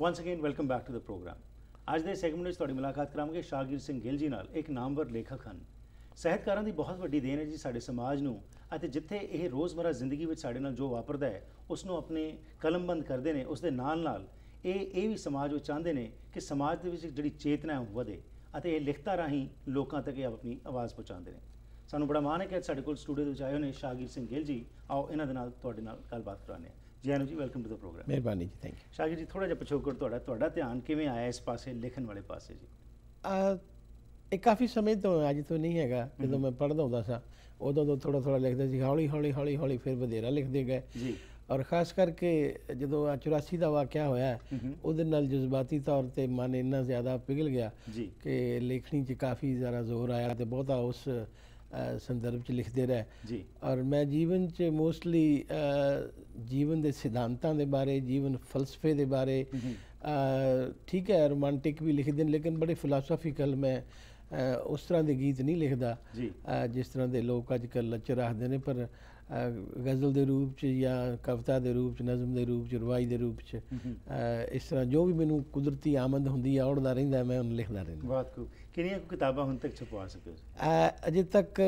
once again welcome back to the programme ਅੱਜ ਦੇ segment ਵਿੱਚ ਤੁਹਾਡੀ ਮੁਲਾਕਾਤ ਕਰਾਂਗੇ ਸ਼ਾਗਿਰ ਸਿੰਘ ਗਿੱਲ ਜੀ ਨਾਲ ਇੱਕ ਨਾਮਵਰ ਲੇਖਕ ਹਨ ਸਹਿਤਕਾਰਾਂ ਦੀ ਬਹੁਤ ਵੱਡੀ ਦੇਣ ਹੈ ਜੀ ਸਾਡੇ ਸਮਾਜ ਨੂੰ ਅਤੇ ਜਿੱਥੇ ਇਹ ਰੋਜ਼ਮਰਾ ਜ਼ਿੰਦਗੀ ਵਿੱਚ ਸਾਡੇ ਨਾਲ ਜੋ ਵਾਪਰਦਾ ਹੈ ਉਸ ਨੂੰ ਆਪਣੇ ਕਲਮਬੰਦ ਕਰਦੇ ਨੇ ਉਸ ਦੇ ਨਾਲ ਨਾਲ ਇਹ ਇਹ ਵੀ ਸਮਾਜ ਉਹ ਚਾਹੁੰਦੇ ਨੇ ਕਿ ਸਮਾਜ ਦੇ ਵਿੱਚ ਜਿਹੜੀ ਚੇਤਨਾ ਹੈ ਵਧੇ ਅਤੇ ਇਹ ਲਿਖਤਾ ਰਾਹੀਂ ਲੋਕਾਂ ਤੱਕ ਇਹ ਆਪਣੀ ਆਵਾਜ਼ ਪਹੁੰਚਾਉਂਦੇ ਨੇ ਸਾਨੂੰ ਬੜਾ ਮਾਣ ਹੈ ਕਿ ਸਾਡੇ ਕੋਲ ਸਟੂਡੀਓ ਦੇ ਵਿੱਚ ਆਏ ਹੋਏ ਨੇ ਸ਼ਾਗਿਰ ਸਿੰਘ ਗਿੱਲ ਜੀ ਆਓ ਇਹਨਾਂ ਦੇ ਨਾਲ ਤੁਹਾਡੇ ਨਾਲ ਗੱਲਬਾਤ ਕਰਾਂਗੇ ਜੈਨੂ ਜੀ ਵੈਲਕਮ ਟੂ ਦਾ ਪ੍ਰੋਗਰਾਮ ਮਿਹਰਬਾਨੀ ਜੀ ਥੈਂਕ ਯੂ ਸ਼ਾਗਿਰ ਜੀ ਥੋੜਾ ਜਿਹਾ ਪਛੋਕੜ ਤੁਹਾਡਾ ਤੁਹਾਡਾ ਧਿਆਨ ਕਿਵੇਂ ਆਇਆ ਇਸ ਪਾਸੇ ਲਿਖਣ ਵਾਲੇ ਪਾਸੇ ਜੀ ਆ ਇਹ ਕਾਫੀ ਸਮੇਂ ਤੋਂ ਅੱਜ ਤੋਂ ਨਹੀਂ ਹੈਗਾ ਜਦੋਂ ਮੈਂ ਪੜ੍ਹਦਾ ਹੁੰਦਾ ਸਾਂ ਉਦੋਂ ਤੋਂ ਥੋੜਾ ਥੋੜਾ ਲਿਖਦੇ ਸੀ ਹੌਲੀ ਹੌਲੀ ਹੌਲੀ ਹੌਲੀ ਫਿਰ ਵਧੇਰਾ ਲਿਖਦੇ ਗਏ ਜੀ ਔਰ ਖਾਸ ਕਰਕੇ ਜਦੋਂ ਆ 84 ਦਾ ਵਾਕਿਆ ਹੋਇਆ ਉਹਦੇ ਨਾਲ ਜਜ਼ਬਾਤੀ ਤੌਰ ਤੇ ਮਨ ਇੰਨਾ ਜ਼ਿਆਦਾ ਪਿਗਲ ਗਿਆ ਕਿ ਲੇਖਣੀ 'ਚ ਕਾਫੀ ਜ਼ਰਾ ਜ਼ੋਰ ਆਇਆ ਤੇ ਬਹੁਤਾ ਉਸ ਸੰਦਰਭ ਚ ਲਿਖਦੇ ਰਹੇ ਜੀ ਔਰ ਮੈਂ ਜੀਵਨ ਚ ਮੋਸਟਲੀ ਜੀਵਨ ਦੇ ਸਿਧਾਂਤਾਂ ਦੇ ਬਾਰੇ ਜੀਵਨ ਫਲਸਫੇ ਦੇ ਬਾਰੇ ਠੀਕ ਹੈ ਰੋਮਾਂਟਿਕ ਵੀ ਲਿਖਦੇ ਨੇ ਲੇਕਿਨ ਬੜੇ ਫਿਲਾਸਫੀਕਲ ਮੈਂ ਉਸ ਤਰ੍ਹਾਂ ਦੇ ਗੀਤ ਨਹੀਂ ਲਿਖਦਾ ਜਿਸ ਤਰ੍ਹਾਂ ਦੇ ਲੋਕ ਅੱਜ ਕੱਲ ਲੱਚ ਰੱਖਦੇ ਨੇ ਪਰ ਗਜ਼ਲ ਦੇ ਰੂਪ ਚ ਜਾਂ ਕਵਿਤਾ ਦੇ ਰੂਪ ਚ ਨਜ਼ਮ ਦੇ ਰੂਪ ਚ ਰਵਾਈ ਦੇ ਰੂਪ ਚ ਇਸ ਤਰ੍ਹਾਂ ਜੋ ਵੀ ਮੈਨੂੰ ਕੁਦਰਤੀ ਆਮਦ ਹੁੰਦੀ ਆ ਉਹਦਾ ਰਹਿੰਦਾ ਮੈਂ ਉਹਨੂੰ ਲਿਖਦਾ ਰਹਿੰਦਾ ਬਹੁਤ ਖੂਬ ਕਿੰਨੀਆਂ ਕਿਤਾਬਾਂ ਹੁਣ ਤੱਕ ਛਪਵਾ ਸਕੇ ਅਜੇ ਤੱਕ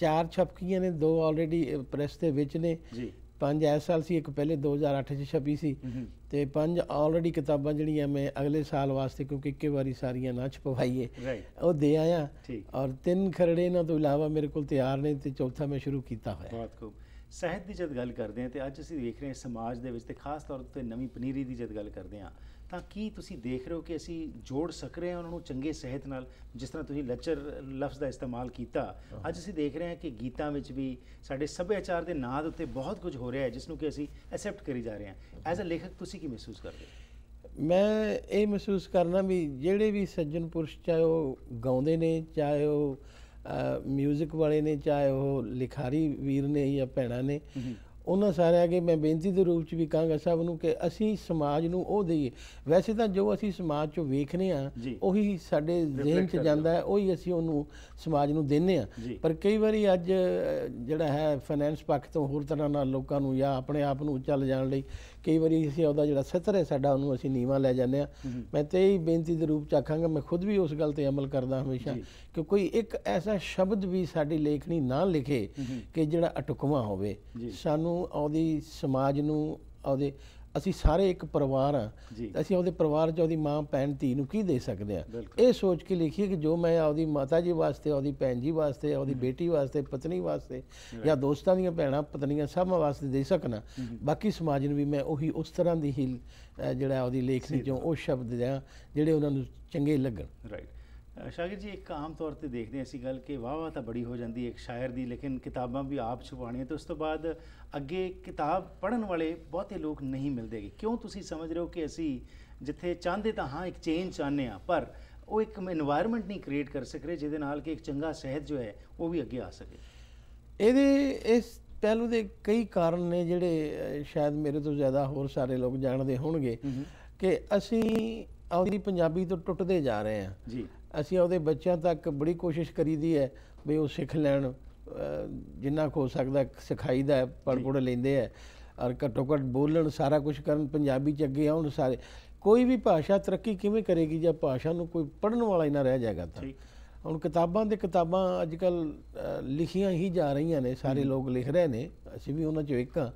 ਚਾਰ ਛਪਕੀਆਂ ਨੇ ਦੋ ਆਲਰੇਡੀ ਪ੍ਰੈਸ ਦੇ ਵਿੱਚ ਨੇ ਜੀ ਪੰਜ ਐਸ ਸਾਲ ਸੀ ਇੱਕ ਪਹਿਲੇ 2008 ਚ ਛਪੀ ਸੀ ਤੇ ਪੰਜ ਆਲਰੇਡੀ ਕਿਤਾਬਾਂ ਜਿਹੜੀਆਂ ਮੈਂ ਅਗਲੇ ਸਾਲ ਵਾਸਤੇ ਕਿਉਂਕਿ ਇੱਕ ਵਾਰੀ ਸਾਰੀਆਂ ਨਾ ਛਪਵਾਈਏ ਉਹ ਦੇ ਆਇਆ ਔਰ ਤਿੰਨ ਖਰੜੇ ਇਹਨਾਂ ਤੋਂ ਇਲਾਵਾ ਮੇਰੇ ਕੋਲ ਤਿਆਰ ਨੇ ਤੇ ਚੌਥਾ ਮੈਂ ਸ਼ੁਰੂ ਕੀਤਾ ਹੋਇਆ ਬਹੁਤ ਖੂਬ ਸਹਿਤ ਦੀ ਜਦ ਗੱਲ ਕਰਦੇ ਆ ਤੇ ਅੱਜ ਅਸੀਂ ਦੇਖ ਰਹੇ ਹਾਂ ਸਮਾਜ ਦੇ ਵਿੱਚ ਤੇ ਖਾਸ ਤੌਰ ਤੇ ਨਵੀਂ ਪਨੀਰੀ ਦੀ ਜਦ ਗੱਲ ਕਰਦੇ ਆ ਤਾਂ ਕੀ ਤੁਸੀਂ ਦੇਖ ਰਹੇ ਹੋ ਕਿ ਅਸੀਂ ਜੋੜ ਸਕ ਰਹੇ ਹਾਂ ਉਹਨਾਂ ਨੂੰ ਚੰਗੇ ਸਿਹਤ ਨਾਲ ਜਿਸ ਤਰ੍ਹਾਂ ਤੁਸੀਂ ਲਚਰ ਲਫ਼ਜ਼ ਦਾ ਇਸਤੇਮਾਲ ਕੀਤਾ ਅੱਜ ਅਸੀਂ ਦੇਖ ਰਹੇ ਹਾਂ ਕਿ ਗੀਤਾਂ ਵਿੱਚ ਵੀ ਸਾਡੇ ਸੱਭਿਆਚਾਰ ਦੇ ਨਾਂ ਦੇ ਉੱਤੇ ਬਹੁਤ ਕੁਝ ਹੋ ਰਿਹਾ ਹੈ ਜਿਸ ਨੂੰ ਕਿ ਅਸੀਂ ਐਕਸੈਪਟ ਕਰੀ ਜਾ ਰਹੇ ਹਾਂ ਐਜ਼ ਅ ਲੇਖਕ ਤੁਸੀਂ ਕੀ ਮਹਿਸੂਸ ਕਰਦੇ ਹੋ ਮੈਂ ਇਹ ਮਹਿਸੂਸ ਕਰਨਾ ਵੀ ਜਿਹੜੇ ਵੀ ਸੱਜਣ ਪੁਰਸ਼ ਚਾਹੇ ਉਹ ਗਾਉਂਦੇ ਨੇ ਚਾਹੇ ਉਹ ਮਿਊਜ਼ਿਕ ਵਾਲੇ ਨੇ ਚਾਹੇ ਉਹ ਲਿਖਾਰੀ ਵੀਰ ਨੇ ਜਾਂ ਭੈਣਾ ਨੇ ਉਹਨਾਂ ਸਾਰਿਆਂ ਕੇ ਮੈਂ ਬੇਨਤੀ ਦੇ ਰੂਪ 'ਚ ਵੀ ਕਹਾਂਗਾ ਸਭ ਨੂੰ ਕਿ ਅਸੀਂ ਸਮਾਜ ਨੂੰ ਉਹ ਦੇਈਏ ਵੈਸੇ ਤਾਂ ਜੋ ਅਸੀਂ ਸਮਾਜ 'ਚੋਂ ਵੇਖਨੇ ਆ ਉਹੀ ਸਾਡੇ ਜ਼ਿਹਨ 'ਚ ਜਾਂਦਾ ਹੈ ਉਹੀ ਅਸੀਂ ਉਹਨੂੰ ਸਮਾਜ ਨੂੰ ਦਿੰਨੇ ਆ ਪਰ ਕਈ ਵਾਰੀ ਅੱਜ ਜਿਹੜਾ ਹੈ ਫਾਈਨੈਂਸ ਪੱਖ ਤੋਂ ਹੋਰ ਤਰ੍ਹਾਂ ਨਾਲ ਲੋਕਾਂ ਨੂੰ ਜਾਂ ਆਪਣੇ ਆਪ ਨੂੰ ਚੱਲ ਜਾਣ ਲਈ ਕਈ ਵਾਰੀ ਅਸੀਂ ਉਹਦਾ ਜਿਹੜਾ ਸਿੱਤਰ ਹੈ ਸਾਡਾ ਉਹਨੂੰ ਅਸੀਂ ਨੀਵਾ ਲੈ ਜਾਂਦੇ ਆ ਮੈਂ ਤੇ ਹੀ ਬੇਨਤੀ ਦੇ ਰੂਪ ਚ ਆਖਾਂਗਾ ਮੈਂ ਖੁਦ ਵੀ ਉਸ ਗੱਲ ਤੇ ਅਮਲ ਕਰਦਾ ਹਮੇਸ਼ਾ ਕਿ ਕੋਈ ਇੱਕ ਐਸਾ ਸ਼ਬਦ ਵੀ ਸਾਡੀ ਲੇਖਣੀ ਨਾ ਲਿਖੇ ਕਿ ਜਿਹੜਾ ਅਟਕਵਾ ਹੋਵੇ ਸਾਨੂੰ ਉਹਦੀ ਸਮਾਜ ਨੂੰ ਉਹਦੇ ਅਸੀਂ ਸਾਰੇ ਇੱਕ ਪਰਿਵਾਰ ਆ ਅਸੀਂ ਉਹਦੇ ਪਰਿਵਾਰ 'ਚ ਉਹਦੀ ਮਾਂ ਭੈਣ ਧੀ ਨੂੰ ਕੀ ਦੇ ਸਕਦੇ ਆ ਇਹ ਸੋਚ ਕੇ ਲਿਖੀਏ ਕਿ ਜੋ ਮੈਂ ਆਪਦੀ ਮਾਤਾ ਜੀ ਵਾਸਤੇ ਆਪਦੀ ਭੈਣ ਜੀ ਵਾਸਤੇ ਆਪਦੀ ਬੇਟੀ ਵਾਸਤੇ ਪਤਨੀ ਵਾਸਤੇ ਜਾਂ ਦੋਸਤਾਂ ਦੀਆਂ ਭੈਣਾਂ ਪਤਨੀਆਂ ਸਭ ਵਾਸਤੇ ਦੇ ਸਕਣਾ ਬਾਕੀ ਸਮਾਜ ਨੂੰ ਵੀ ਮੈਂ ਉਹੀ ਉਸ ਤਰ੍ਹਾਂ ਦੀ ਹੀ ਜਿਹੜਾ ਉਹਦੀ ਲੇਖਣੀ ਚੋਂ ਉਹ ਸ਼ਬਦ ਜਾਂ ਜਿਹੜੇ ਉਹਨਾਂ ਨੂੰ ਚੰਗੇ ਲੱਗਣ ਰਾਈਟ ਸ਼ਾਗਿਰ ਜੀ ਇੱਕ ਆਮ ਤੌਰ ਤੇ ਦੇਖਦੇ ਅਸੀਂ ਗੱਲ ਕਿ ਵਾਹ ਵਾਹ ਤਾਂ ਬੜੀ ਹੋ ਜਾਂਦੀ ਹੈ ਇੱਕ ਸ਼ਾਇਰ ਦੀ ਲੇਕਿਨ ਕਿਤਾਬਾਂ ਵੀ ਆਪ ਛਪਾਣੀਆਂ ਤੇ ਉਸ ਤੋਂ ਬਾਅਦ ਅੱਗੇ ਕਿਤਾਬ ਪੜਨ ਵਾਲੇ ਬਹੁਤੇ ਲੋਕ ਨਹੀਂ ਮਿਲਦੇਗੇ ਕਿਉਂ ਤੁਸੀਂ ਸਮਝ ਰਹੇ ਹੋ ਕਿ ਅਸੀਂ ਜਿੱਥੇ ਚਾਹੁੰਦੇ ਤਾਂ ਹਾਂ ਇੱਕ ਚੇਂਜ ਚਾਹੁੰਦੇ ਆ ਪਰ ਉਹ ਇੱਕ এনवायरमेंट ਨਹੀਂ ਕ੍ਰੀਏਟ ਕਰ ਸਕ ਰਹੇ ਜਿਹਦੇ ਨਾਲ ਕਿ ਇੱਕ ਚੰਗਾ ਸਹਿਤ ਜੋ ਹੈ ਉਹ ਵੀ ਅੱਗੇ ਆ ਸਕੇ ਇਹਦੇ ਇਸ ਪਹਿਲੂ ਦੇ ਕਈ ਕਾਰਨ ਨੇ ਜਿਹੜੇ ਸ਼ਾਇਦ ਮੇਰੇ ਤੋਂ ਜ਼ਿਆਦਾ ਹੋਰ ਸਾਰੇ ਲੋਕ ਜਾਣਦੇ ਹੋਣਗੇ ਕਿ ਅਸੀਂ ਆਉਂਦੀ ਪੰਜਾਬੀ ਤੋਂ ਟੁੱਟਦੇ ਜਾ ਰਹੇ ਹਾਂ ਜੀ ਅਸੀਂ ਉਹਦੇ ਬੱਚਿਆਂ ਤੱਕ ਬੜੀ ਕੋਸ਼ਿਸ਼ ਕਰੀਦੀ ਹੈ ਵੀ ਉਹ ਸਿੱਖ ਲੈਣ ਜਿੰਨਾ ਹੋ ਸਕਦਾ ਸਿਖਾਈਦਾ ਪੜ ਪੜ ਲੈਂਦੇ ਆ ਔਰ ਘਟੋ ਘਟ ਬੋਲਣ ਸਾਰਾ ਕੁਝ ਕਰਨ ਪੰਜਾਬੀ ਚ ਅੱਗੇ ਆਉਣ ਸਾਰੇ ਕੋਈ ਵੀ ਭਾਸ਼ਾ ਤਰੱਕੀ ਕਿਵੇਂ ਕਰੇਗੀ ਜੇ ਭਾਸ਼ਾ ਨੂੰ ਕੋਈ ਪੜਨ ਵਾਲਾ ਹੀ ਨਾ ਰਹਿ ਜਾਏਗਾ ਤਾਂ ਹੁਣ ਕਿਤਾਬਾਂ ਦੇ ਕਿਤਾਬਾਂ ਅੱਜ ਕੱਲ ਲਿਖੀਆਂ ਹੀ ਜਾ ਰਹੀਆਂ ਨੇ ਸਾਰੇ ਲੋਕ ਲਿਖ ਰਹੇ ਨੇ ਅਸੀਂ ਵੀ ਉਹਨਾਂ ਚੋਂ ਇੱਕ ਹਾਂ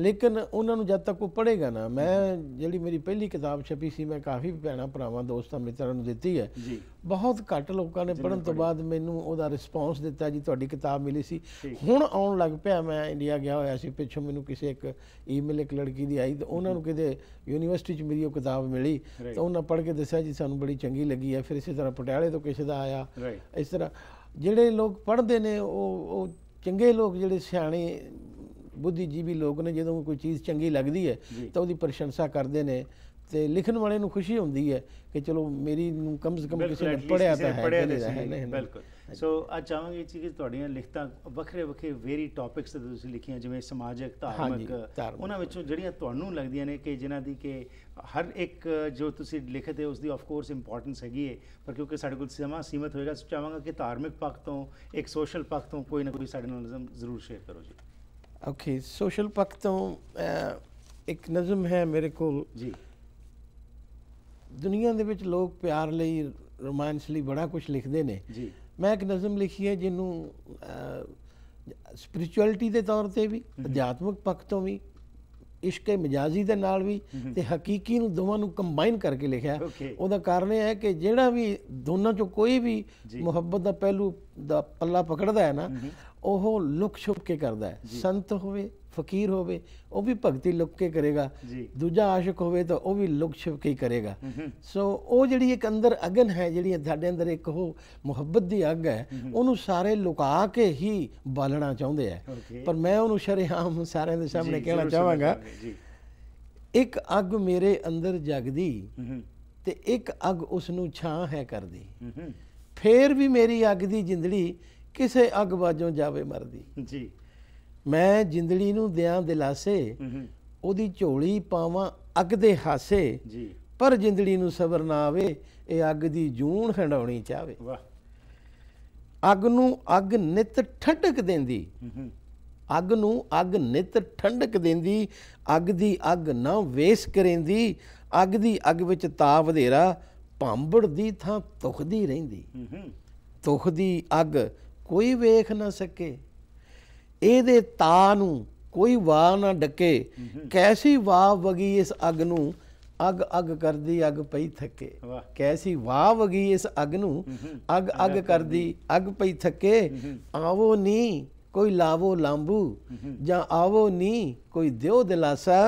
ਲੇਕਿਨ ਉਹਨਾਂ ਨੂੰ ਜਦ ਤੱਕ ਕੋਈ ਪੜ੍ਹੇਗਾ ਨਾ ਮੈਂ ਜਿਹੜੀ ਮੇਰੀ ਪਹਿਲੀ ਕਿਤਾਬ ਛਪੀ ਸੀ ਮੈਂ ਕਾਫੀ ਭੈਣਾ ਭਰਾਵਾਂ ਦੋਸਤਾਂ ਮਿੱਤਰਾਂ ਨੂੰ ਦਿੱਤੀ ਹੈ ਬਹੁਤ ਘੱਟ ਲੋਕਾਂ ਨੇ ਪੜਨ ਤੋਂ ਬਾਅਦ ਮੈਨੂੰ ਉਹਦਾ ਰਿਸਪੌਂਸ ਦਿੱਤਾ ਜੀ ਤੁਹਾਡੀ ਕਿਤਾਬ ਮਿਲੀ ਸੀ ਹੁਣ ਆਉਣ ਲੱਗ ਪਿਆ ਮੈਂ ਇੰਡੀਆ ਗਿਆ ਹੋਇਆ ਸੀ ਪਿੱਛੋਂ ਮੈਨੂੰ ਕਿਸੇ ਇੱਕ ਈਮੇਲ ਇੱਕ ਲੜਕੀ ਦੀ ਆਈ ਤੇ ਉਹਨਾਂ ਨੂੰ ਕਿਤੇ ਯੂਨੀਵਰਸਿਟੀ 'ਚ ਮੇਰੀ ਉਹ ਕਿਤਾਬ ਮਿਲੀ ਤਾਂ ਉਹਨਾਂ ਪੜ੍ਹ ਕੇ ਦੱਸਿਆ ਜੀ ਸਾਨੂੰ ਬੜੀ ਚੰਗੀ ਲੱਗੀ ਹੈ ਫਿਰ ਇਸੇ ਤਰ੍ਹਾਂ ਪਟਿਆਲੇ ਤੋਂ ਕਿਸੇ ਦਾ ਆਇਆ ਇਸ ਤਰ੍ਹਾਂ ਜਿਹੜੇ ਲੋਕ ਪੜ੍ਹਦੇ ਨੇ ਉਹ ਉਹ ਚੰਗੇ ਲੋਕ ਜਿਹੜੇ ਸਿਆਣੇ ਬੁੱਧੀਜੀਵੀ ਲੋਕ ਨੇ ਜਦੋਂ ਕੋਈ ਚੀਜ਼ ਚੰਗੀ ਲੱਗਦੀ ਹੈ ਤਾਂ ਉਹਦੀ ਪ੍ਰਸ਼ੰਸਾ ਕਰਦੇ ਨੇ तो लिखण वाले खुशी होंगी है कि चलो मेरी कम से कम किसी पढ़िया तो है बिल्कुल सो अब चाहवागे जी कि लिखत वक्रे वक्रे वेरी टॉपिक्स लिखिया जिमें समाजिक धार्मिक उन्होंने जड़ियाँ लगदिया ने कि जिन्हें कि हर एक जो तुम लिखते हो उसकी ऑफकोर्स इंपोर्टेंस हैगी है पर क्योंकि साढ़े को समा सीमित होएगा चाहवागा कि धार्मिक पक्ष तो एक सोशल पक्ष तो कोई ना कोई साढ़े नज़म जरूर शेयर करो जी ओके सोशल पक्ष तो एक नज़म है मेरे को जी ਦੁਨੀਆ ਦੇ ਵਿੱਚ ਲੋਕ ਪਿਆਰ ਲਈ ਰੋਮਾਂਸ ਲਈ ਬੜਾ ਕੁਝ ਲਿਖਦੇ ਨੇ ਜੀ ਮੈਂ ਇੱਕ ਨਜ਼ਮ ਲਿਖੀ ਹੈ ਜਿਹਨੂੰ ਸਪਿਰਚੁਅਲਿਟੀ ਦੇ ਤੌਰ ਤੇ ਵੀ ਅਧਿਆਤਮਿਕ ਪੱਖ ਤੋਂ ਵੀ ਇਸ਼ਕੇ ਮਜਾਜ਼ੀ ਦੇ ਨਾਲ ਵੀ ਤੇ ਹਕੀਕੀ ਨੂੰ ਦੋਵਾਂ ਨੂੰ ਕੰਬਾਈਨ ਕਰਕੇ ਲਿਖਿਆ ਉਹਦਾ ਕਾਰਨ ਇਹ ਹੈ ਕਿ ਜਿਹੜਾ ਵੀ ਦੋਨਾਂ ਚੋਂ ਕੋਈ ਵੀ ਮੁਹੱਬਤ ਦਾ ਪਹਿਲੂ ਦਾ ਪੱਲਾ ਪਕੜਦਾ ਹੈ ਨਾ ਉਹ ਲੁਕ ਛੁਪ ਕੇ ਕਰਦਾ ਹੈ ਸੰਤ ਹੋਵੇ ਫਕੀਰ ਹੋਵੇ ਉਹ ਵੀ ਭਗਤੀ ਲੁੱਕ ਕੇ ਕਰੇਗਾ ਦੂਜਾ ਆਸ਼ਿਕ ਹੋਵੇ ਤਾਂ ਉਹ ਵੀ ਲੁੱਕ ਛਿਪ ਕੇ ਕਰੇਗਾ ਸੋ ਉਹ ਜਿਹੜੀ ਇੱਕ ਅੰਦਰ ਅਗਨ ਹੈ ਜਿਹੜੀ ਸਾਡੇ ਅੰਦਰ ਇੱਕ ਉਹ ਮੁਹੱਬਤ ਦੀ ਅੱਗ ਹੈ ਉਹਨੂੰ ਸਾਰੇ ਲੁਕਾ ਕੇ ਹੀ ਬਾਲਣਾ ਚਾਹੁੰਦੇ ਆ ਪਰ ਮੈਂ ਉਹਨੂੰ ਸ਼ਰਿਆਮ ਸਾਰਿਆਂ ਦੇ ਸਾਹਮਣੇ ਕਹਿਣਾ ਚਾਹਾਂਗਾ ਇੱਕ ਅੱਗ ਮੇਰੇ ਅੰਦਰ ਜਗਦੀ ਤੇ ਇੱਕ ਅੱਗ ਉਸ ਨੂੰ ਛਾਂ ਹੈ ਕਰਦੀ ਫੇਰ ਵੀ ਮੇਰੀ ਅੱਗ ਦੀ ਜਿੰਦੜੀ ਕਿਸੇ ਅੱਗ ਬਾਝੋਂ ਜਾਵੇ ਮਰਦੀ ਜੀ ਮੈਂ ਜਿੰਦੜੀ ਨੂੰ ਦਿਆਂ ਦਿਲਾਸੇ ਉਹਦੀ ਝੋਲੀ ਪਾਵਾਂ ਅੱਗ ਦੇ ਹਾਸੇ ਜੀ ਪਰ ਜਿੰਦੜੀ ਨੂੰ ਸਬਰ ਨਾ ਆਵੇ ਇਹ ਅੱਗ ਦੀ ਜੂਣ ਹੰਡਾਉਣੀ ਚਾਵੇ ਵਾਹ ਅੱਗ ਨੂੰ ਅੱਗ ਨਿਤ ਠੰਡਕ ਦਿੰਦੀ ਅੱਗ ਨੂੰ ਅੱਗ ਨਿਤ ਠੰਡਕ ਦਿੰਦੀ ਅੱਗ ਦੀ ਅੱਗ ਨਾ ਵੇਸ ਕਰੇਂਦੀ ਅੱਗ ਦੀ ਅੱਗ ਵਿੱਚ ਤਾ ਵਧੇਰਾ ਭਾਂਬੜ ਦੀ ਥਾਂ ਤੁਖਦੀ ਰਹਿੰਦੀ ਤੁਖਦੀ ਅੱਗ ਕੋਈ ਵੇਖ ਨਾ ਸਕੇ ਇਹਦੇ ਤਾ ਨੂੰ ਕੋਈ ਵਾਹ ਨਾ ਡੱਕੇ ਕੈਸੀ ਵਾਹ ਵਗੀ ਇਸ ਅਗ ਨੂੰ ਅਗ ਅਗ ਕਰਦੀ ਅਗ ਪਈ ਥੱਕੇ ਕੈਸੀ ਵਾਹ ਵਗੀ ਇਸ ਅਗ ਨੂੰ ਅਗ ਅਗ ਕਰਦੀ ਅਗ ਪਈ ਥੱਕੇ ਆਵੋ ਨੀ ਕੋਈ ਲਾਵੋ ਲਾਂਬੂ ਜਾਂ ਆਵੋ ਨੀ ਕੋਈ ਦਿਓ ਦਿਲਾਸਾ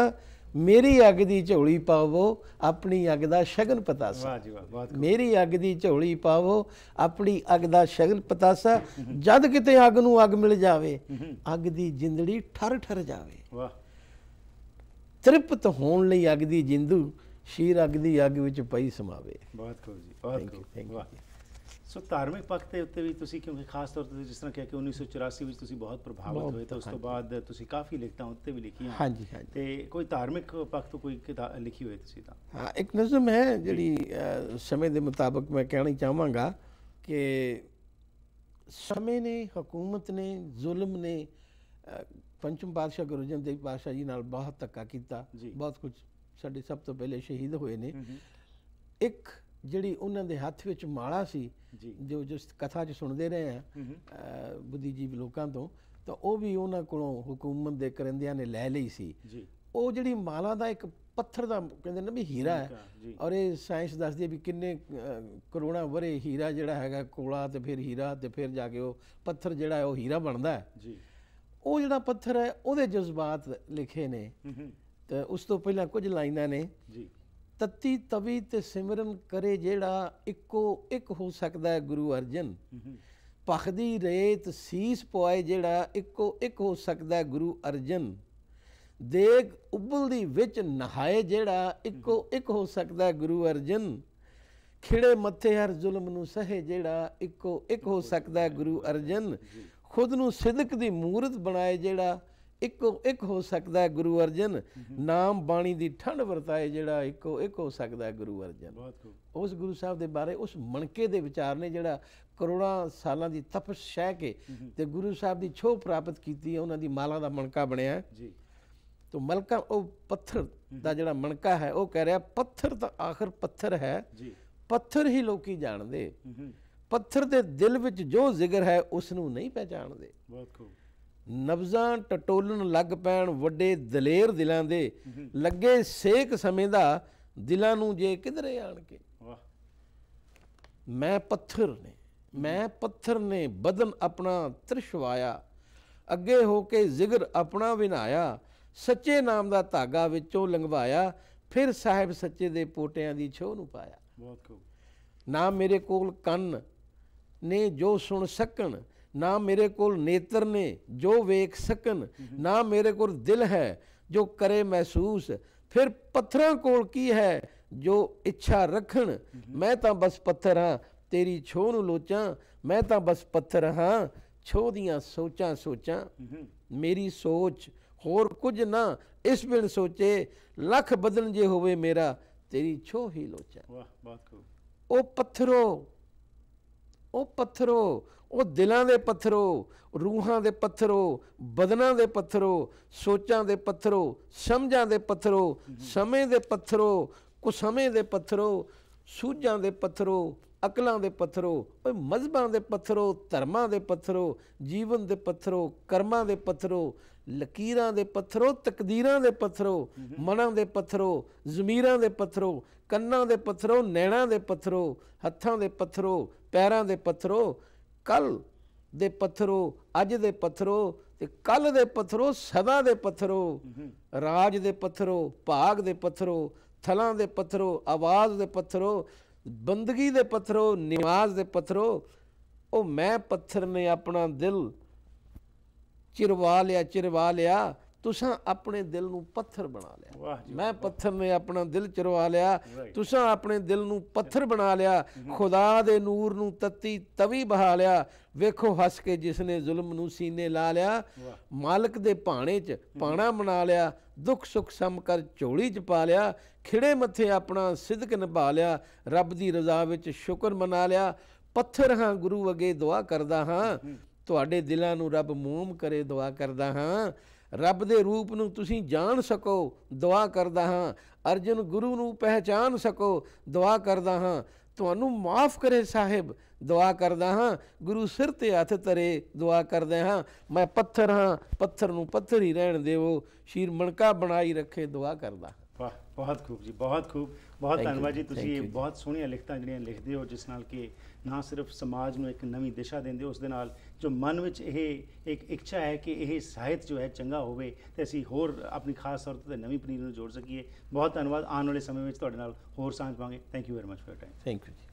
ਮੇਰੀ ਅੱਗ ਦੀ ਝੋਲੀ ਪਾਵੋ ਆਪਣੀ ਅੱਗ ਦਾ ਸ਼ਗਨ ਪਤਾਸਾ ਵਾਹ ਜੀ ਵਾਹ ਬਹੁਤ ਮੇਰੀ ਅੱਗ ਦੀ ਝੋਲੀ ਪਾਵੋ ਆਪਣੀ ਅੱਗ ਦਾ ਸ਼ਗਨ ਪਤਾਸਾ ਜਦ ਕਿਤੇ ਅੱਗ ਨੂੰ ਅੱਗ ਮਿਲ ਜਾਵੇ ਅੱਗ ਦੀ ਜਿੰਦੜੀ ਠਰ ਠਰ ਜਾਵੇ ਵਾਹ ਤ੍ਰਿਪਤ ਹੋਣ ਲਈ ਅੱਗ ਦੀ ਜਿੰਦੂ ਸ਼ੀਰ ਅੱਗ ਦੀ ਅੱਗ ਵਿੱਚ ਪਈ ਸਮਾਵੇ ਬਹੁਤ ਖੂਬ ਜੀ ਬਹੁਤ ਖੂਬ ਵਾਹ ਸੋ ਧਾਰਮਿਕ ਪੱਖ ਤੇ ਉੱਤੇ ਵੀ ਤੁਸੀਂ ਕਿਉਂਕਿ ਖਾਸ ਤੌਰ ਤੇ ਜਿਸ ਤਰ੍ਹਾਂ ਕਿਹਾ ਕਿ 1984 ਵਿੱਚ ਤੁਸੀਂ ਬਹੁਤ ਪ੍ਰਭਾਵਿਤ ਹੋਏ ਤਾਂ ਉਸ ਤੋਂ ਬਾਅਦ ਤੁਸੀਂ ਕਾਫੀ ਲਿਖਤਾਂ ਉੱਤੇ ਵੀ ਲਿਖੀਆਂ ਹਾਂਜੀ ਹਾਂਜੀ ਤੇ ਕੋਈ ਧਾਰਮਿਕ ਪੱਖ ਤੋਂ ਕੋਈ ਕਿਤਾਬ ਲਿਖੀ ਹੋਈ ਤੁਸੀਂ ਤਾਂ ਹਾਂ ਇੱਕ ਨਜ਼ਮ ਹੈ ਜਿਹੜੀ ਸਮੇਂ ਦੇ ਮੁਤਾਬਕ ਮੈਂ ਕਹਿਣੀ ਚਾਹਾਂਗਾ ਕਿ ਸਮੇਂ ਨੇ ਹਕੂਮਤ ਨੇ ਜ਼ੁਲਮ ਨੇ ਪੰਚਮ ਪਾਤਸ਼ਾਹ ਗੁਰੂ ਅਰਜਨ ਦੇਵ ਪਾਤਸ਼ਾਹ ਜੀ ਨਾਲ ਬਹੁਤ ਧੱਕਾ ਕੀਤਾ ਬਹੁਤ ਕੁਝ ਸਾਡੇ ਸਭ ਤੋਂ ਪਹਿਲੇ ਸ਼ਹੀਦ ਹੋਏ ਨੇ ਇੱਕ ਜਿਹੜੀ ਉਹਨਾਂ ਦੇ ਹੱਥ ਵਿੱਚ ਮਾਲਾ ਸੀ ਜੋ ਜਿਸ ਕਥਾ 'ਚ ਸੁਣਦੇ ਰਹੇ ਆ ਬੁੱਧੀ ਜੀ ਲੋਕਾਂ ਤੋਂ ਤਾਂ ਉਹ ਵੀ ਉਹਨਾਂ ਕੋਲੋਂ ਹਕੂਮਤ ਦੇ ਕਰਿੰਦਿਆਂ ਨੇ ਲੈ ਲਈ ਸੀ ਉਹ ਜਿਹੜੀ ਮਾਲਾ ਦਾ ਇੱਕ ਪੱਥਰ ਦਾ ਕਹਿੰਦੇ ਨੇ ਵੀ ਹੀਰਾ ਹੈ ਔਰ ਇਹ ਸਾਇੰਸ ਦੱਸਦੀ ਹੈ ਵੀ ਕਿੰਨੇ ਕਰੋੜਾਂ ਵਰੇ ਹੀਰਾ ਜਿਹੜਾ ਹੈਗਾ ਕੋਲਾ ਤੇ ਫਿਰ ਹੀਰਾ ਤੇ ਫਿਰ ਜਾ ਕੇ ਉਹ ਪੱਥਰ ਜਿਹੜਾ ਹੈ ਉਹ ਹੀਰਾ ਬਣਦਾ ਹੈ ਜੀ ਉਹ ਜਿਹੜਾ ਪੱਥਰ ਹੈ ਉਹਦੇ ਜਜ਼ਬਾਤ ਲਿਖੇ ਨੇ ਤੇ ਉਸ ਤੋਂ ਪਹਿਲਾਂ ਕੁਝ ਲਾਈਨਾਂ ਨੇ ਜੀ ਤਤੀ ਤਵੀ ਤੇ ਸਿਮਰਨ ਕਰੇ ਜਿਹੜਾ ਇੱਕੋ ਇੱਕ ਹੋ ਸਕਦਾ ਹੈ ਗੁਰੂ ਅਰਜਨ ਪਖਦੀ ਰੇਤ ਸੀਸ ਪੁਆਏ ਜਿਹੜਾ ਇੱਕੋ ਇੱਕ ਹੋ ਸਕਦਾ ਹੈ ਗੁਰੂ ਅਰਜਨ ਦੇਗ ਉਬਲਦੀ ਵਿੱਚ ਨਹਾਏ ਜਿਹੜਾ ਇੱਕੋ ਇੱਕ ਹੋ ਸਕਦਾ ਹੈ ਗੁਰੂ ਅਰਜਨ ਖਿੜੇ ਮੱਥੇ ਹਰ ਜ਼ੁਲਮ ਨੂੰ ਸਹੇ ਜਿਹੜਾ ਇੱਕੋ ਇੱਕ ਹੋ ਸਕਦਾ ਹੈ ਗੁਰੂ ਅਰਜਨ ਖੁਦ ਨੂੰ ਸਿਦਕ ਦੀ ਮੂਰਤ ਬਣਾਏ ਜਿਹੜਾ ਇੱਕੋ ਇੱਕ ਹੋ ਸਕਦਾ ਹੈ ਗੁਰੂ ਅਰਜਨ ਨਾਮ ਬਾਣੀ ਦੀ ਠੰਡ ਵਰਤਾਏ ਜਿਹੜਾ ਇੱਕੋ ਇੱਕ ਹੋ ਸਕਦਾ ਹੈ ਗੁਰੂ ਅਰਜਨ ਉਸ ਗੁਰੂ ਸਾਹਿਬ ਦੇ ਬਾਰੇ ਉਸ ਮਣਕੇ ਦੇ ਵਿਚਾਰ ਨੇ ਜਿਹੜਾ ਕਰੋੜਾਂ ਸਾਲਾਂ ਦੀ ਤਪਸ ਸਹਿ ਕੇ ਤੇ ਗੁਰੂ ਸਾਹਿਬ ਦੀ ਛੋਹ ਪ੍ਰਾਪਤ ਕੀਤੀ ਹੈ ਉਹਨਾਂ ਦੀ ਮਾਲਾ ਦਾ ਮਣਕਾ ਬਣਿਆ ਜੀ ਤੋ ਮਲਕਾ ਉਹ ਪੱਥਰ ਦਾ ਜਿਹੜਾ ਮਣਕਾ ਹੈ ਉਹ ਕਹਿ ਰਿਹਾ ਪੱਥਰ ਤਾਂ ਆਖਰ ਪੱਥਰ ਹੈ ਜੀ ਪੱਥਰ ਹੀ ਲੋਕੀ ਜਾਣਦੇ ਪੱਥਰ ਦੇ ਦਿਲ ਵਿੱਚ ਜੋ ਜ਼ਿਗਰ ਹੈ ਉਸ ਨੂੰ ਨਹੀਂ ਪਹਿਚਾਣਦੇ ਬਹੁਤ ਖੂਬ ਨਬਜ਼ਾਂ ਟਟੋਲਣ ਲੱਗ ਪੈਣ ਵੱਡੇ ਦਲੇਰ ਦਿਲਾਂ ਦੇ ਲੱਗੇ ਸੇਕ ਸਮੇਂ ਦਾ ਦਿਲਾਂ ਨੂੰ ਜੇ ਕਿਧਰੇ ਆਣ ਕੇ ਵਾਹ ਮੈਂ ਪੱਥਰ ਨੇ ਮੈਂ ਪੱਥਰ ਨੇ ਬਦਨ ਆਪਣਾ ਤ੍ਰਿਸ਼ਵਾਇਆ ਅੱਗੇ ਹੋ ਕੇ ਜ਼ਿਗਰ ਆਪਣਾ ਵਿਨਾਇਆ ਸੱਚੇ ਨਾਮ ਦਾ ਧਾਗਾ ਵਿੱਚੋਂ ਲੰਘਵਾਇਆ ਫਿਰ ਸਾਹਿਬ ਸੱਚੇ ਦੇ ਪੋਟਿਆਂ ਦੀ ਛੋਹ ਨੂੰ ਪਾਇਆ ਬਹੁਤ ਖੂਬ ਨਾ ਮੇਰੇ ਕੋਲ ਕੰਨ ਨੇ ਜੋ ਸੁਣ ਸਕਣ ਨਾ ਮੇਰੇ ਕੋਲ ਨੇਤਰ ਨੇ ਜੋ ਵੇਖ ਸਕਣ ਨਾ ਮੇਰੇ ਕੋਲ ਦਿਲ ਹੈ ਜੋ ਕਰੇ ਮਹਿਸੂਸ ਫਿਰ ਪੱਥਰਾਂ ਕੋਲ ਕੀ ਹੈ ਜੋ ਇੱਛਾ ਰੱਖਣ ਮੈਂ ਤਾਂ ਬਸ ਪੱਥਰ ਹਾਂ ਤੇਰੀ ਛੋ ਨੂੰ ਲੋਚਾਂ ਮੈਂ ਤਾਂ ਬਸ ਪੱਥਰ ਹਾਂ ਛੋ ਦੀਆਂ ਸੋਚਾਂ ਸੋਚਾਂ ਮੇਰੀ ਸੋਚ ਹੋਰ ਕੁਝ ਨਾ ਇਸ ਬਿਨ ਸੋਚੇ ਲੱਖ ਬਦਲ ਜੇ ਹੋਵੇ ਮੇਰਾ ਤੇਰੀ ਛੋ ਹੀ ਲੋਚਾਂ ਵਾਹ ਬਾਤ ਕੋ ਉਹ ਪੱਥਰੋ ਉਹ ਪੱਥਰੋ ਉਹ ਦਿਲਾਂ ਦੇ ਪੱਥਰੋ ਰੂਹਾਂ ਦੇ ਪੱਥਰੋ ਬਦਨਾਂ ਦੇ ਪੱਥਰੋ ਸੋਚਾਂ ਦੇ ਪੱਥਰੋ ਸਮਝਾਂ ਦੇ ਪੱਥਰੋ ਸਮੇਂ ਦੇ ਪੱਥਰੋ ਕੁ ਸਮੇਂ ਦੇ ਪੱਥਰੋ ਸੂਝਾਂ ਦੇ ਪੱਥਰੋ ਅਕਲਾਂ ਦੇ ਪੱਥਰੋ ਓਏ ਮਜ਼ਬਾਂ ਦੇ ਪੱਥਰੋ ਧਰਮਾਂ ਦੇ ਪੱਥਰੋ ਜੀਵਨ ਦੇ ਪੱਥਰੋ ਕਰਮਾਂ ਦੇ ਪੱਥਰੋ ਲਕੀਰਾਂ ਦੇ ਪੱਥਰੋ ਤਕਦੀਰਾਂ ਦੇ ਪੱਥਰੋ ਮਨਾਂ ਦੇ ਪੱਥਰੋ ਜ਼ਮੀਰਾਂ ਦੇ ਪੱਥਰੋ ਕੰਨਾਂ ਦੇ ਪੱਥਰੋ ਨੈਣਾਂ ਦੇ ਪੱਥਰੋ ਹੱਥਾਂ ਦੇ ਪੱਥਰੋ ਪੈਰਾਂ ਦੇ ਪੱਥਰੋ ਕੱਲ ਦੇ ਪੱਥਰੋ ਅੱਜ ਦੇ ਪੱਥਰੋ ਤੇ ਕੱਲ ਦੇ ਪੱਥਰੋ ਸਦਾ ਦੇ ਪੱਥਰੋ ਰਾਜ ਦੇ ਪੱਥਰੋ ਭਾਗ ਦੇ ਪੱਥਰੋ ਥਲਾਂ ਦੇ ਪੱਥਰੋ ਆਵਾਜ਼ ਦੇ ਪੱਥਰੋ ਬੰਦਗੀ ਦੇ ਪੱਥਰੋ ਨਿਮਾਜ਼ ਦੇ ਪੱਥਰੋ ਉਹ ਮੈਂ ਪੱਥਰ ਨੇ ਆਪਣਾ ਦਿਲ ਚਿਰਵਾ ਲਿਆ ਚਿਰਵਾ ਲਿਆ ਤੁਸੀਂ ਆਪਣੇ ਦਿਲ ਨੂੰ ਪੱਥਰ ਬਣਾ ਲਿਆ ਮੈਂ ਪੱਥਰ ਨੇ ਆਪਣਾ ਦਿਲ ਚਰਵਾ ਲਿਆ ਤੁਸੀਂ ਆਪਣੇ ਦਿਲ ਨੂੰ ਪੱਥਰ ਬਣਾ ਲਿਆ ਖੁਦਾ ਦੇ ਨੂਰ ਨੂੰ ਤਤੀ ਤਵੀ ਬਹਾ ਲਿਆ ਵੇਖੋ ਹੱਸ ਕੇ ਜਿਸ ਨੇ ਜ਼ੁਲਮ ਨੂੰ ਸੀਨੇ ਲਾ ਲਿਆ ਮਾਲਕ ਦੇ ਭਾਣੇ 'ਚ ਪਾਣਾ ਬਣਾ ਲਿਆ ਦੁੱਖ ਸੁੱਖ ਸਮ ਕਰ ਝੋਲੀ 'ਚ ਪਾ ਲਿਆ ਖਿੜੇ ਮੱਥੇ ਆਪਣਾ ਸਿਦਕ ਨਿਭਾ ਲਿਆ ਰੱਬ ਦੀ ਰਜ਼ਾ ਵਿੱਚ ਸ਼ੁਕਰ ਮਨਾ ਲਿਆ ਪੱਥਰ ਹਾਂ ਗੁਰੂ ਅਗੇ ਦੁਆ ਕਰਦਾ ਹਾਂ ਤੁਹਾਡੇ ਦਿਲਾਂ ਨੂੰ ਰੱਬ ਮੂਮ ਕਰੇ ਦੁਆ ਕਰਦਾ ਹਾਂ ਰੱਬ ਦੇ ਰੂਪ ਨੂੰ ਤੁਸੀਂ ਜਾਣ ਸਕੋ ਦੁਆ ਕਰਦਾ ਹਾਂ ਅਰਜਨ ਗੁਰੂ ਨੂੰ ਪਹਿਚਾਨ ਸਕੋ ਦੁਆ ਕਰਦਾ ਹਾਂ ਤੁਹਾਨੂੰ ਮਾਫ ਕਰੇ ਸਾਹਿਬ ਦੁਆ ਕਰਦਾ ਹਾਂ ਗੁਰੂ ਸਿਰ ਤੇ ਹੱਥ ਤਰੇ ਦੁਆ ਕਰਦਾ ਹਾਂ ਮੈਂ ਪੱਥਰ ਹਾਂ ਪੱਥਰ ਨੂੰ ਪੱਥਰ ਹੀ ਰਹਿਣ ਦੇਵੋ ਸ਼ੀਰ ਮਣਕਾ ਬਣਾਈ ਰੱਖੇ ਦੁਆ ਕਰਦਾ ਵਾਹ ਬਹੁਤ ਖੂਬ ਜੀ ਬਹੁਤ ਖੂਬ ਬਹੁਤ ਧੰਨਵਾਦ ਜੀ ਤੁਸੀਂ ਬਹੁਤ ਸੋਹਣੀਆਂ ਲਿਖਤਾਂ ਜਿਹੜੀਆਂ ਲਿਖਦੇ ਹੋ ਜਿਸ ਨਾਲ ਕਿ ਨਾ ਸਿਰਫ ਸਮਾਜ ਨੂੰ ਇੱਕ ਨਵੀਂ ਦਿਸ਼ਾ ਦਿੰਦੇ ਹੋ ਉਸ ਦੇ ਨਾਲ ਜੋ ਮਨ ਵਿੱਚ ਇਹ ਇੱਕ ਇੱਛਾ ਹੈ ਕਿ ਇਹ ਸਾਹਿਤ ਜੋ ਹੈ ਚੰਗਾ ਹੋਵੇ ਤੇ ਅਸੀਂ ਹੋਰ ਆਪਣੀ ਖਾਸ ਤੌਰ ਤੇ ਨਵੀਂ ਪਨੀਰ ਨੂੰ ਜੋੜ ਸਕੀਏ ਬਹੁਤ ਧੰਨਵਾਦ ਆਉਣ ਵਾਲੇ ਸਮੇਂ ਵਿੱਚ ਤੁਹਾਡੇ ਨਾਲ ਹੋਰ ਸਾਂਝ ਪਾਵਾਂਗੇ thank you very much for time thank you